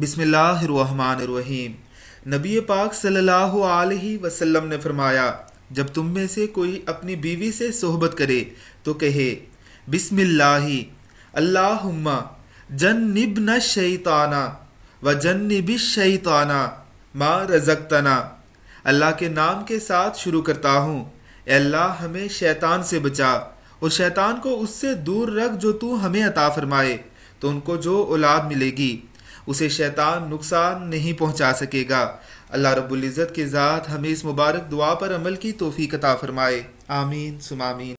बिसमिल्लाम नबी पाक सल्लल्लाहु अलैहि वसल्लम ने फरमाया जब तुम में से कोई अपनी बीवी से सोहबत करे तो कहे बिसमिल्लाही अल्लाहुम्मा जन्निब न शैताना व जन्निब शैताना माँ रजकतना अल्लाह के नाम के साथ शुरू करता हूँ अल्लाह हमें शैतान से बचा और शैतान को उससे दूर रख जो तू हमें अता फरमाए तो उनको जो औलाद मिलेगी उसे शैतान नुकसान नहीं पहुंचा सकेगा अल्लाह रब्बुल इज़्ज़त के ज़ात हमें इस मुबारक दुआ पर अमल की तोफ़ी कता फ़रमाए आमीन सुमामीन